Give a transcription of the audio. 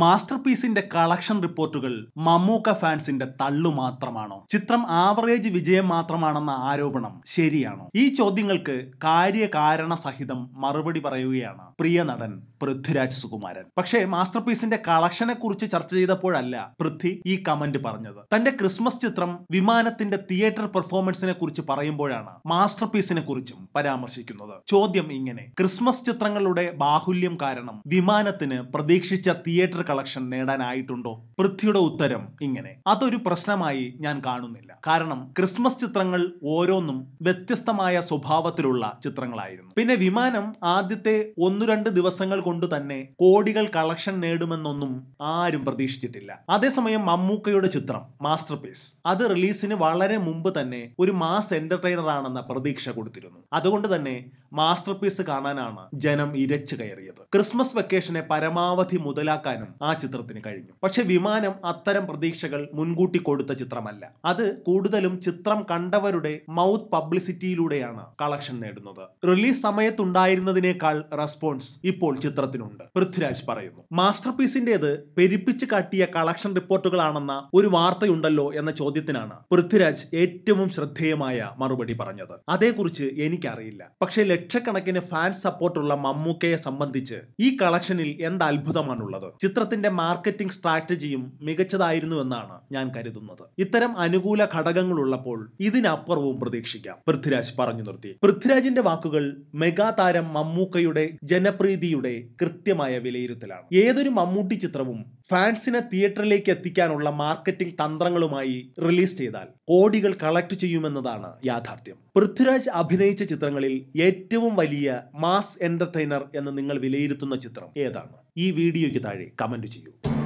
master പീസിന്റെ collection റിപ്പോർട്ടുകൾ മമ്മൂക്ക ഫാൻസിന്റെ തള്ളു മാത്രമാണോ ചിത്രം ആവറേജ് വിജയം മാത്രമാണെന്ന ആരോപണം ശരിയാണോ ഈ ചോദ്യങ്ങൾക്ക് കാര്യകാരണ സഹിതം മറുപടി പറയുകയാണ് പ്രിയ നടൻ പൃഥ്വിരാജ് സുകുമാരൻ പക്ഷേ മാസ്റ്റർ പീസിന്റെ കളക്ഷനെ കുറിച്ച് ചർച്ച ചെയ്തപ്പോഴല്ല പൃഥ്വി ഈ കമന്റ് പറഞ്ഞത് തന്റെ ക്രിസ്മസ് ചിത്രം വിമാനത്തിന്റെ തിയേറ്റർ പെർഫോമൻസിനെ കുറിച്ച് പറയുമ്പോഴാണ് മാസ്റ്റർ പീസിനെ കുറിച്ചും പരാമർശിക്കുന്നത് ചോദ്യം ഇങ്ങനെ ക്രിസ്മസ് ചിത്രങ്ങളുടെ ബാഹുല്യം കാരണം വിമാനത്തിന് പ്രതീക്ഷിച്ച തിയേറ്റർ ഡോളർ കളക്ഷൻ നേടാനായിട്ടുണ്ടോ പൃഥ്വിയുടെ ഉത്തരം ഇങ്ങനെ അതൊരു പ്രശ്നമായി ഞാൻ കാണുന്നില്ല കാരണം ക്രിസ്മസ് ചിത്രങ്ങൾ ഓരോന്നും വ്യത്യസ്തമായ സ്വഭാവത്തിലുള്ള ചിത്രങ്ങളായിരുന്നു പിന്നെ വിമാനം ആദ്യത്തെ ഒന്നു രണ്ട് ദിവസങ്ങൾ കൊണ്ട് തന്നെ കോടികൾ കളക്ഷൻ നേടുമെന്നൊന്നും ആരും പ്രതീക്ഷിച്ചിട്ടില്ല അതേസമയം മമ്മൂക്കയുടെ ചിത്രം മാസ്റ്റർ പീസ് അത് റിലീസിന് വളരെ മുമ്പ് തന്നെ ഒരു മാസ് എന്റർടൈനർ ആണെന്ന പ്രതീക്ഷ കൊടുത്തിരുന്നു അതുകൊണ്ട് തന്നെ മാസ്റ്റർ പീസ് കാണാനാണ് ജനം ഇരച്ചു കയറിയത് ക്രിസ്മസ് വെക്കേഷനെ പരമാവധി മുതലാക്കാനും ആ ചിത്രത്തിന് കഴിഞ്ഞു പക്ഷെ വിമാനം അത്തരം പ്രതീക്ഷകൾ മുൻകൂട്ടി കൊടുത്ത ചിത്രമല്ല അത് കൂടുതലും ചിത്രം കണ്ടവരുടെ മൗത്ത് പബ്ലിസിറ്റിയിലൂടെയാണ് കളക്ഷൻ നേടുന്നത് റിലീസ് സമയത്തുണ്ടായിരുന്നതിനേക്കാൾ റെസ്പോൺസ് ഇപ്പോൾ ചിത്രത്തിനുണ്ട് പൃഥ്വിരാജ് പറയുന്നു മാസ്റ്റർ പീസിന്റേത് പെരുപ്പിച്ചു കാട്ടിയ കളക്ഷൻ റിപ്പോർട്ടുകളാണെന്ന ഒരു വാർത്തയുണ്ടല്ലോ എന്ന ചോദ്യത്തിനാണ് പൃഥ്വിരാജ് ഏറ്റവും ശ്രദ്ധേയമായ മറുപടി പറഞ്ഞത് അതേക്കുറിച്ച് എനിക്കറിയില്ല പക്ഷേ ലക്ഷക്കണക്കിന് ഫാൻ സപ്പോർട്ടുള്ള മമ്മൂക്കയെ സംബന്ധിച്ച് ഈ കളക്ഷനിൽ എന്ത് അത്ഭുതമാണുള്ളത് ചിത്രത്തിന്റെ മാർക്കറ്റിംഗ് സ്ട്രാറ്റജിയും മികച്ചതായിരുന്നു എന്നാണ് ഞാൻ കരുതുന്നത് ഇത്തരം അനുകൂല ഘടകങ്ങളുള്ളപ്പോൾ ഇതിനപ്പുറവും പ്രതീക്ഷിക്കാം പൃഥ്വിരാജ് പറഞ്ഞു നിർത്തി പൃഥ്വിരാജിന്റെ വാക്കുകൾ മെഗാതാരം മമ്മൂക്കയുടെ ജനപ്രീതിയുടെ കൃത്യമായ വിലയിരുത്തലാണ് ഏതൊരു മമ്മൂട്ടി ചിത്രവും ഫാൻസിനെ തിയേറ്ററിലേക്ക് എത്തിക്കാനുള്ള മാർക്കറ്റിംഗ് തന്ത്രങ്ങളുമായി റിലീസ് ചെയ്താൽ കോടികൾ കളക്ട് ചെയ്യുമെന്നതാണ് യാഥാർത്ഥ്യം പൃഥ്വിരാജ് അഭിനയിച്ച ചിത്രങ്ങളിൽ ഏറ്റവും ഏറ്റവും വലിയ മാസ് എന്റർടൈനർ എന്ന് നിങ്ങൾ വിലയിരുത്തുന്ന ചിത്രം ഏതാണ് ഈ വീഡിയോയ്ക്ക് താഴെ കമന്റ് ചെയ്യൂ